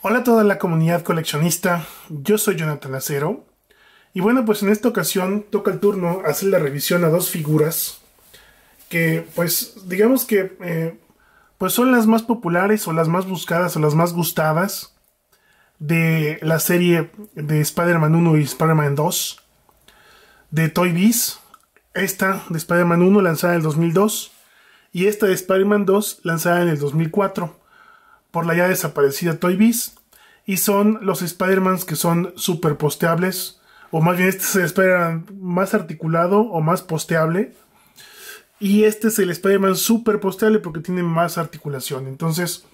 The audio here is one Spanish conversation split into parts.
Hola a toda la comunidad coleccionista, yo soy Jonathan Acero y bueno pues en esta ocasión toca el turno hacer la revisión a dos figuras que pues digamos que eh, pues son las más populares o las más buscadas o las más gustadas de la serie de Spider-Man 1 y Spider-Man 2 de Toy Biz, esta de Spider-Man 1 lanzada en el 2002 y esta de Spider-Man 2 lanzada en el 2004 por la ya desaparecida Toy Biz, y son los spider man que son super posteables, o más bien este es el Spider-Man más articulado o más posteable, y este es el Spider-Man super posteable porque tiene más articulación. Entonces,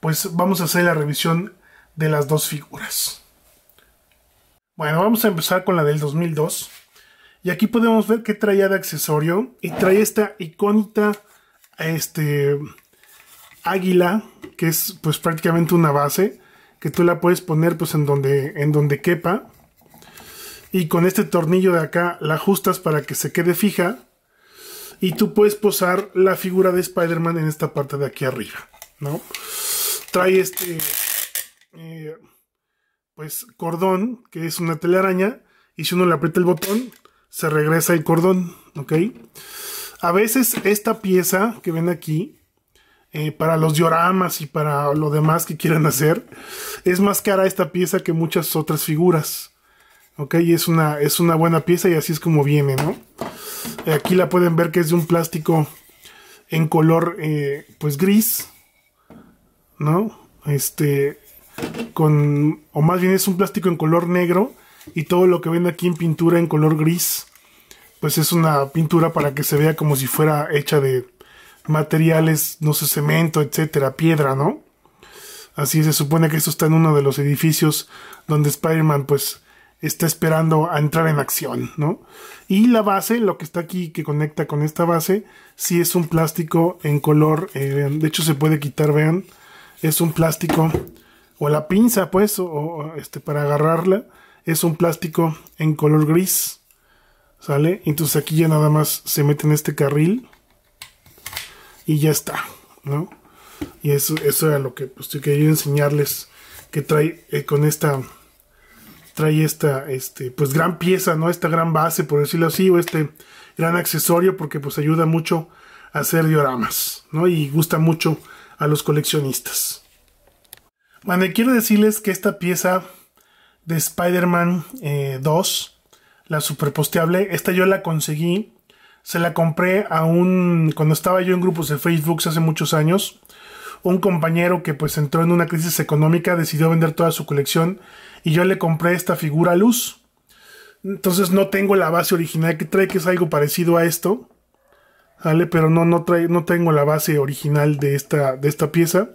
pues vamos a hacer la revisión de las dos figuras. Bueno, vamos a empezar con la del 2002. Y aquí podemos ver que traía de accesorio y trae esta icónica este, águila, que es pues prácticamente una base, que tú la puedes poner pues en donde, en donde quepa. Y con este tornillo de acá la ajustas para que se quede fija. Y tú puedes posar la figura de Spider-Man en esta parte de aquí arriba, ¿no? Trae este, eh, pues, cordón, que es una telaraña. Y si uno le aprieta el botón, se regresa el cordón, ¿ok? A veces esta pieza que ven aquí eh, para los dioramas y para lo demás que quieran hacer. Es más cara esta pieza que muchas otras figuras. Ok, es una, es una buena pieza y así es como viene, ¿no? Aquí la pueden ver que es de un plástico en color, eh, pues gris, ¿no? Este, con, o más bien es un plástico en color negro y todo lo que ven aquí en pintura en color gris, pues es una pintura para que se vea como si fuera hecha de, materiales, no sé, cemento, etcétera, piedra, ¿no? Así se supone que esto está en uno de los edificios donde Spider-Man, pues, está esperando a entrar en acción, ¿no? Y la base, lo que está aquí que conecta con esta base, sí es un plástico en color, eh, de hecho se puede quitar, vean, es un plástico, o la pinza, pues, o este, para agarrarla, es un plástico en color gris, ¿sale? Entonces aquí ya nada más se mete en este carril y ya está, ¿no? Y eso, eso era lo que pues, quería enseñarles que trae eh, con esta trae esta este pues gran pieza, ¿no? Esta gran base, por decirlo así, o este gran accesorio porque pues ayuda mucho a hacer dioramas, ¿no? Y gusta mucho a los coleccionistas. Bueno, quiero decirles que esta pieza de Spider-Man 2, eh, la superposteable, esta yo la conseguí se la compré a un, cuando estaba yo en grupos de Facebook hace muchos años, un compañero que pues entró en una crisis económica decidió vender toda su colección y yo le compré esta figura luz. Entonces no tengo la base original que trae, que es algo parecido a esto. ¿Vale? Pero no, no, no tengo la base original de esta, de esta pieza.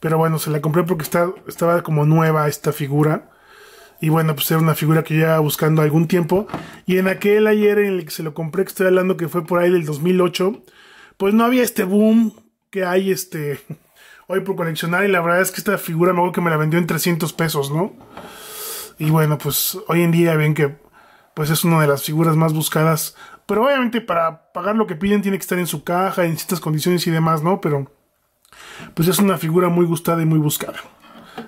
Pero bueno, se la compré porque estaba como nueva esta figura. Y bueno, pues era una figura que ya buscando algún tiempo. Y en aquel ayer en el que se lo compré, que estoy hablando que fue por ahí del 2008, pues no había este boom que hay este hoy por coleccionar. Y la verdad es que esta figura me acuerdo que me la vendió en 300 pesos, ¿no? Y bueno, pues hoy en día ven que pues es una de las figuras más buscadas. Pero obviamente para pagar lo que piden tiene que estar en su caja, en ciertas condiciones y demás, ¿no? Pero pues es una figura muy gustada y muy buscada.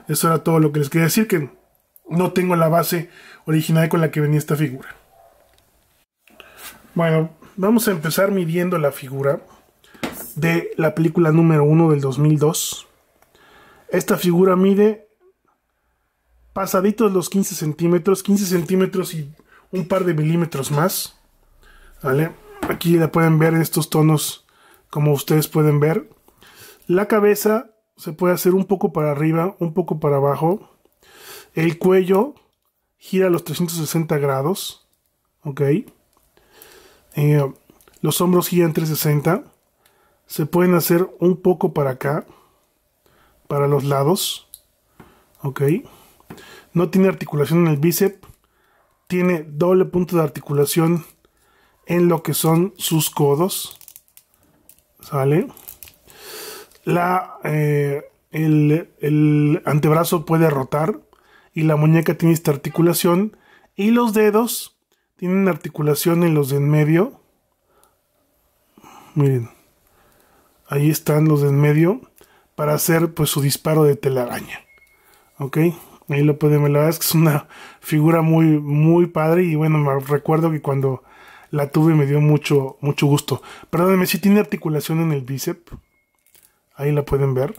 Eso era todo lo que les quería decir que no tengo la base original con la que venía esta figura. Bueno, vamos a empezar midiendo la figura de la película número 1 del 2002. Esta figura mide pasaditos los 15 centímetros, 15 centímetros y un par de milímetros más. ¿Vale? Aquí la pueden ver en estos tonos, como ustedes pueden ver. La cabeza se puede hacer un poco para arriba, un poco para abajo. El cuello gira a los 360 grados. ¿Ok? Eh, los hombros giran 360. Se pueden hacer un poco para acá. Para los lados. ¿Ok? No tiene articulación en el bíceps. Tiene doble punto de articulación en lo que son sus codos. ¿Sale? La, eh, el, el antebrazo puede rotar y la muñeca tiene esta articulación y los dedos tienen articulación en los de en medio. Miren, ahí están los de en medio para hacer pues su disparo de telaraña. ¿Ok? Ahí lo pueden ver, la verdad es que es una figura muy, muy padre y bueno, me recuerdo que cuando la tuve me dio mucho, mucho gusto. Perdónenme, si tiene articulación en el bíceps. Ahí la pueden ver.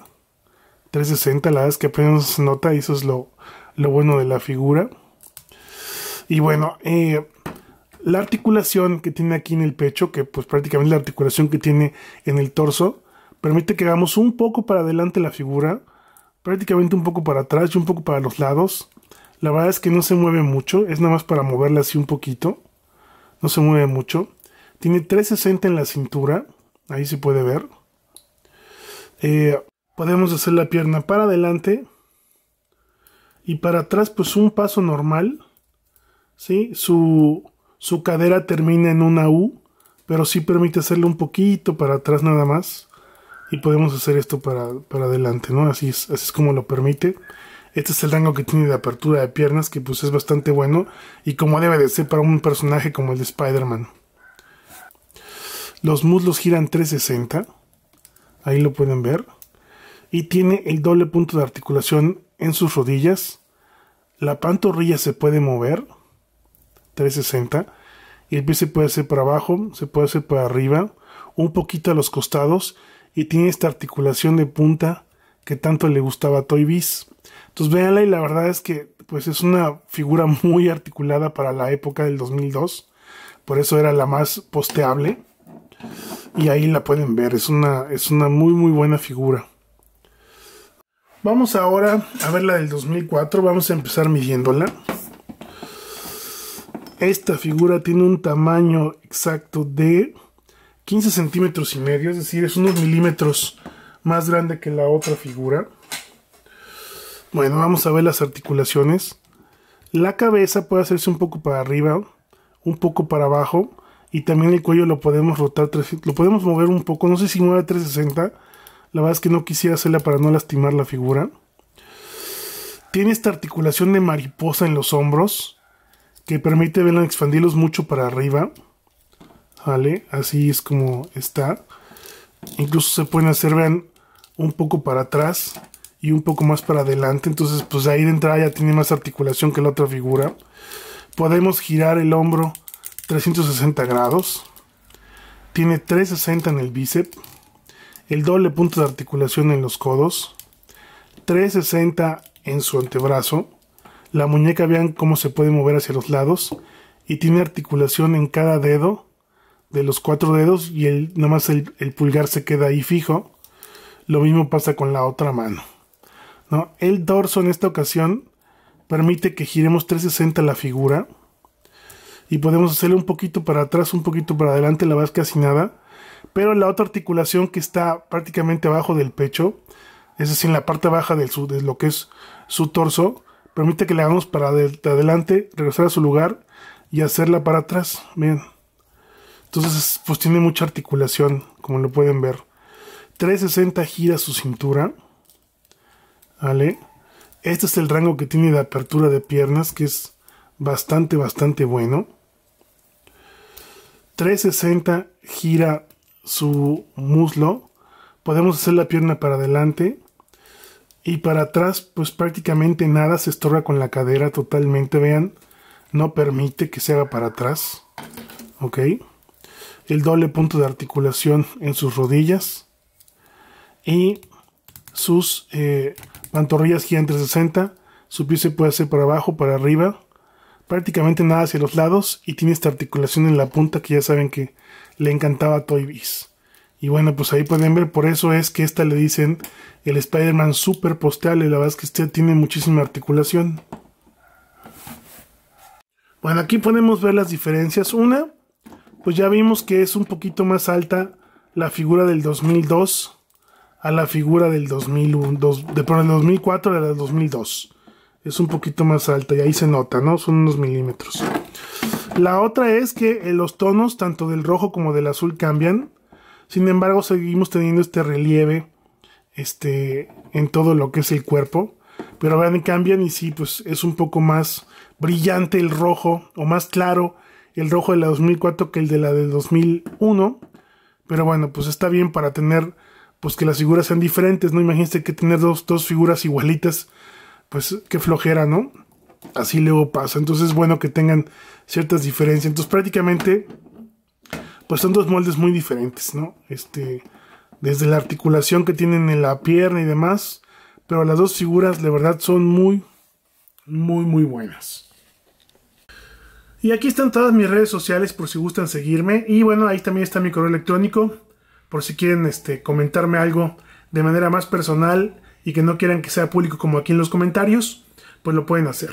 360, la verdad es que apenas se nota y eso es lo, lo bueno de la figura. Y bueno, eh, la articulación que tiene aquí en el pecho, que pues prácticamente la articulación que tiene en el torso, permite que hagamos un poco para adelante la figura, prácticamente un poco para atrás y un poco para los lados. La verdad es que no se mueve mucho, es nada más para moverla así un poquito. No se mueve mucho. Tiene 360 en la cintura, ahí se puede ver. Eh, podemos hacer la pierna para adelante y para atrás pues un paso normal, ¿sí? Su, cadera termina en una U, pero sí permite hacerlo un poquito para atrás nada más. Y podemos hacer esto para, adelante, ¿no? Así es, así es como lo permite. Este es el rango que tiene de apertura de piernas, que pues es bastante bueno y como debe de ser para un personaje como el de Spider-Man. Los muslos giran 360, ahí lo pueden ver, y tiene el doble punto de articulación en sus rodillas, la pantorrilla se puede mover 360 y el pie se puede hacer para abajo, se puede hacer para arriba, un poquito a los costados y tiene esta articulación de punta que tanto le gustaba a Toy Biz. Entonces véanla y la verdad es que pues es una figura muy articulada para la época del 2002, por eso era la más posteable y ahí la pueden ver, es una, es una muy muy buena figura. Vamos ahora a ver la del 2004. Vamos a empezar midiéndola. Esta figura tiene un tamaño exacto de 15 centímetros y medio. Es decir, es unos milímetros más grande que la otra figura. Bueno, vamos a ver las articulaciones. La cabeza puede hacerse un poco para arriba, un poco para abajo. Y también el cuello lo podemos rotar, lo podemos mover un poco. No sé si mueve 360 la verdad es que no quisiera hacerla para no lastimar la figura. Tiene esta articulación de mariposa en los hombros que permite verla expandirlos mucho para arriba. ¿Vale? Así es como está. Incluso se pueden hacer, vean, un poco para atrás y un poco más para adelante. Entonces, pues ahí de entrada ya tiene más articulación que la otra figura. Podemos girar el hombro 360 grados. Tiene 360 en el bíceps el doble punto de articulación en los codos, 360 en su antebrazo, la muñeca vean cómo se puede mover hacia los lados y tiene articulación en cada dedo de los cuatro dedos y el, nomás el, el pulgar se queda ahí fijo. Lo mismo pasa con la otra mano. ¿no? El dorso en esta ocasión permite que giremos 360 la figura y podemos hacerle un poquito para atrás, un poquito para adelante, la vas casi nada pero la otra articulación que está prácticamente abajo del pecho, es decir, en la parte baja del de lo que es su torso, permite que le hagamos para adelante, regresar a su lugar y hacerla para atrás. Bien. Entonces, pues tiene mucha articulación, como lo pueden ver. 360 gira su cintura. ¿Vale? Este es el rango que tiene de apertura de piernas, que es bastante, bastante bueno. 360 gira su muslo. Podemos hacer la pierna para adelante. Y para atrás, pues prácticamente nada se estorba con la cadera totalmente. Vean, no permite que se haga para atrás. Ok. El doble punto de articulación en sus rodillas. Y sus eh, pantorrillas entre 60. Su pie se puede hacer para abajo, para arriba prácticamente nada hacia los lados y tiene esta articulación en la punta que ya saben que le encantaba a Toy Y bueno, pues ahí pueden ver, por eso es que esta le dicen el Spider-Man super posteable, la verdad es que este tiene muchísima articulación. Bueno, aquí podemos ver las diferencias. Una, pues ya vimos que es un poquito más alta la figura del 2002 a la figura del 2001, de, perdón, 2004 a la del 2002 es un poquito más alta y ahí se nota, ¿no? Son unos milímetros. La otra es que eh, los tonos tanto del rojo como del azul cambian. Sin embargo, seguimos teniendo este relieve este, en todo lo que es el cuerpo. Pero vean, cambian y sí, pues es un poco más brillante el rojo o más claro el rojo de la 2004 que el de la de 2001. Pero bueno, pues está bien para tener, pues que las figuras sean diferentes, ¿no? Imagínense que tener dos, dos figuras igualitas, pues qué flojera, ¿no? Así luego pasa. Entonces es bueno que tengan ciertas diferencias. Entonces prácticamente, pues son dos moldes muy diferentes, ¿no? Este, desde la articulación que tienen en la pierna y demás. Pero las dos figuras, de verdad, son muy, muy, muy buenas. Y aquí están todas mis redes sociales por si gustan seguirme. Y bueno, ahí también está mi correo electrónico. Por si quieren este, comentarme algo de manera más personal y que no quieran que sea público como aquí en los comentarios, pues lo pueden hacer.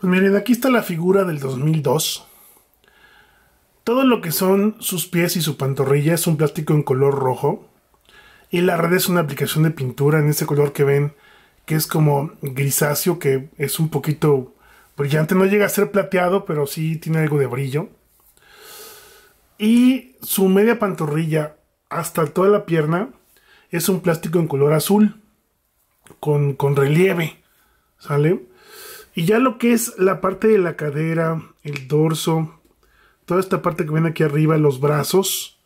Pues miren, aquí está la figura del 2002. Todo lo que son sus pies y su pantorrilla es un plástico en color rojo. Y la red es una aplicación de pintura en ese color que ven, que es como grisáceo, que es un poquito brillante. No llega a ser plateado, pero sí tiene algo de brillo. Y su media pantorrilla hasta toda la pierna es un plástico en color azul con, relieve, ¿sale? Y ya lo que es la parte de la cadera, el dorso, toda esta parte que ven aquí arriba, los brazos,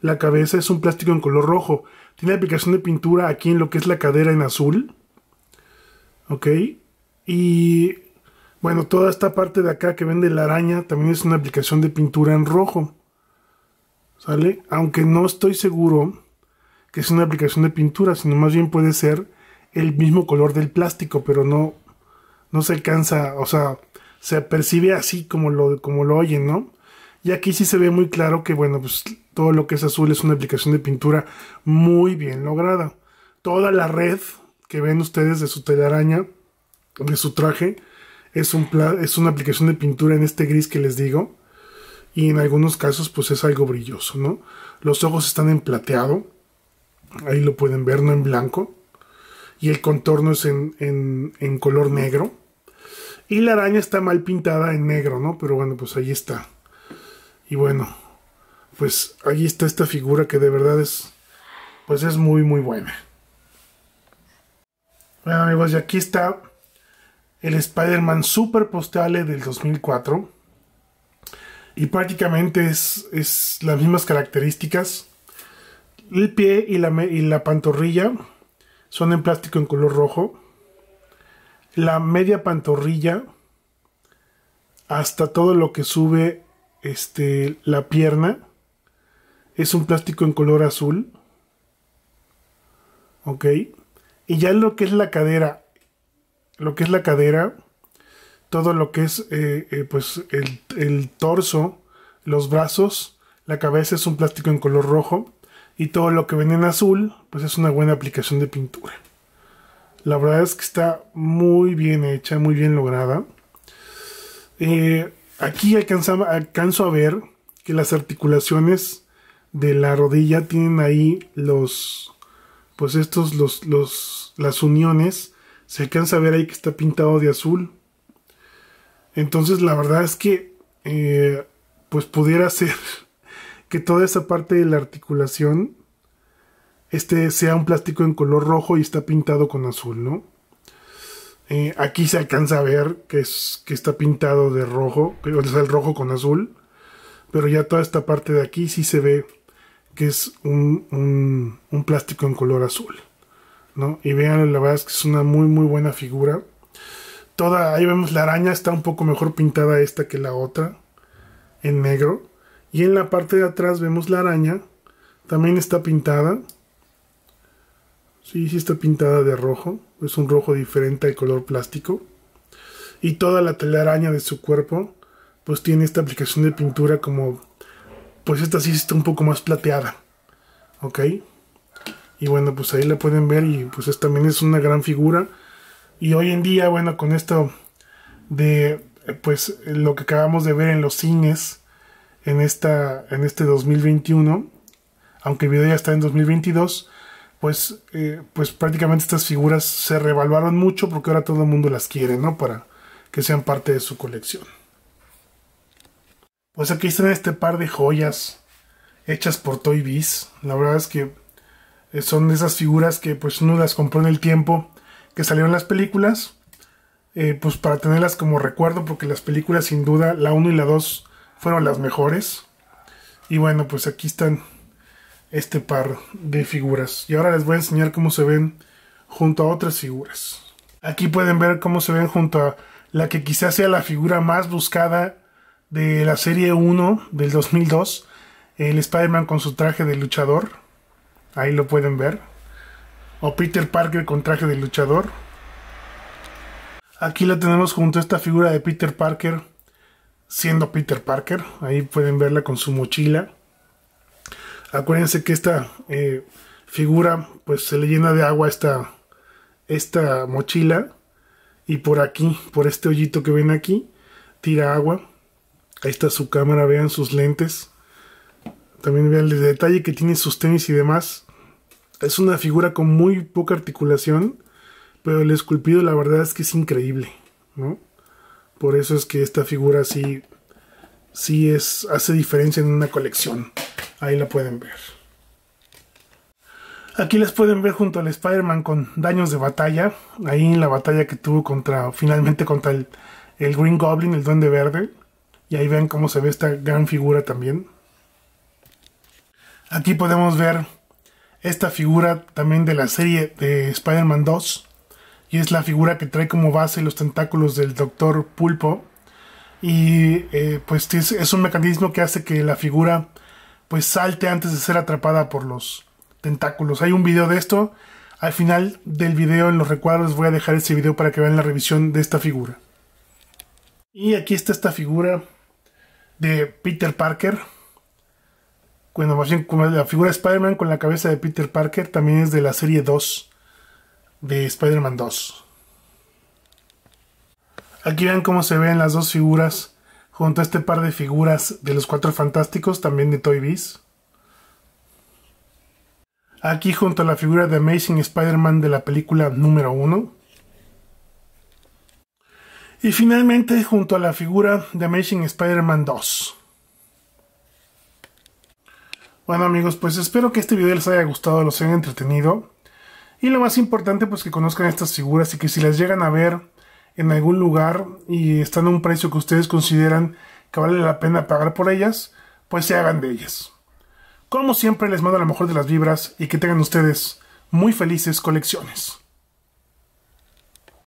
la cabeza es un plástico en color rojo. Tiene aplicación de pintura aquí en lo que es la cadera en azul. Ok. Y bueno, toda esta parte de acá que ven de la araña también es una aplicación de pintura en rojo. ¿Sale? Aunque no estoy seguro que es una aplicación de pintura, sino más bien puede ser el mismo color del plástico, pero no, no se alcanza, o sea, se percibe así como lo, como lo oyen, ¿no? Y aquí sí se ve muy claro que, bueno, pues todo lo que es azul es una aplicación de pintura muy bien lograda. Toda la red que ven ustedes de su telaraña, de su traje, es, un es una aplicación de pintura en este gris que les digo. Y en algunos casos, pues es algo brilloso, ¿no? Los ojos están en plateado Ahí lo pueden ver, no en blanco. Y el contorno es en, color negro. Y la araña está mal pintada en negro, ¿no? Pero bueno, pues ahí está. Y bueno, pues ahí está esta figura que de verdad es, pues es muy, muy buena. Bueno amigos, y aquí está el Spider-Man Super Postale del 2004. Y prácticamente es, es las mismas características. El pie y la, y la pantorrilla son en plástico en color rojo. La media pantorrilla hasta todo lo que sube este, la pierna es un plástico en color azul. Ok. Y ya lo que es la cadera, lo que es la cadera, todo lo que es eh, eh, pues el, el torso, los brazos, la cabeza es un plástico en color rojo y todo lo que ven en azul, pues es una buena aplicación de pintura. La verdad es que está muy bien hecha, muy bien lograda. Eh, aquí alcanzo a ver que las articulaciones de la rodilla tienen ahí los, pues estos, los, las uniones. Se alcanza a ver ahí que está pintado de azul. Entonces la verdad es que, eh, pues pudiera ser que toda esa parte de la articulación este sea un plástico en color rojo y está pintado con azul, ¿no? Eh, aquí se alcanza a ver que, es, que está pintado de rojo, o sea, el rojo con azul, pero ya toda esta parte de aquí sí se ve que es un, plástico en color azul, ¿no? Y vean, la verdad es que es una muy, muy buena figura. Toda, ahí vemos la araña, está un poco mejor pintada esta que la otra, en negro. Y en la parte de atrás vemos la araña. También está pintada. Sí, sí está pintada de rojo. Es un rojo diferente al color plástico. Y toda la araña de su cuerpo, pues tiene esta aplicación de pintura como... Pues esta sí está un poco más plateada. ¿Ok? Y bueno, pues ahí la pueden ver y pues es, también es una gran figura. Y hoy en día, bueno, con esto de pues lo que acabamos de ver en los cines en, esta, en este 2021, aunque el video ya está en 2022, pues, eh, pues prácticamente estas figuras se revaluaron mucho porque ahora todo el mundo las quiere, ¿no? Para que sean parte de su colección. Pues aquí están este par de joyas hechas por Toy Biz. La verdad es que eh, son esas figuras que pues uno las compró en el tiempo que salieron las películas. Eh, pues para tenerlas como recuerdo porque las películas sin duda, la 1 y la 2 fueron las mejores. Y bueno, pues aquí están este par de figuras. Y ahora les voy a enseñar cómo se ven junto a otras figuras. Aquí pueden ver cómo se ven junto a la que quizás sea la figura más buscada de la serie 1 del 2002. El Spider-Man con su traje de luchador. Ahí lo pueden ver. O Peter Parker con traje de luchador. Aquí la tenemos junto a esta figura de Peter Parker siendo Peter Parker. Ahí pueden verla con su mochila. Acuérdense que esta eh, figura pues se le llena de agua esta, esta mochila. Y por aquí, por este hoyito que ven aquí, tira agua. Ahí está su cámara, vean sus lentes. También vean el detalle que tiene sus tenis y demás. Es una figura con muy poca articulación, pero el esculpido la verdad es que es increíble, ¿no? Por eso es que esta figura sí, es, hace diferencia en una colección. Ahí la pueden ver. Aquí las pueden ver junto al Spider-Man con daños de batalla. Ahí en la batalla que tuvo contra, finalmente contra el, el Green Goblin, el Duende Verde. Y ahí ven cómo se ve esta gran figura también. Aquí podemos ver esta figura también de la serie de Spider-Man 2 y es la figura que trae como base los tentáculos del doctor Pulpo. Y eh, pues es, un mecanismo que hace que la figura pues salte antes de ser atrapada por los tentáculos. Hay un video de esto. Al final del video en los recuadros voy a dejar ese video para que vean la revisión de esta figura. Y aquí está esta figura de Peter Parker. Bueno, más la figura de Spider-Man con la cabeza de Peter Parker también es de la serie 2 de Spider-Man 2. Aquí ven cómo se ven las dos figuras junto a este par de figuras de los Cuatro Fantásticos, también de Toy Biz. Aquí junto a la figura de Amazing Spider-Man de la película número 1. Y finalmente junto a la figura de Amazing Spider-Man 2. Bueno amigos, pues espero que este video les haya gustado, los haya entretenido. Y lo más importante, pues que conozcan estas figuras y que si las llegan a ver en algún lugar y están a un precio que ustedes consideran que vale la pena pagar por ellas, pues se hagan de ellas. Como siempre, les mando la mejor de las vibras y que tengan ustedes muy felices colecciones.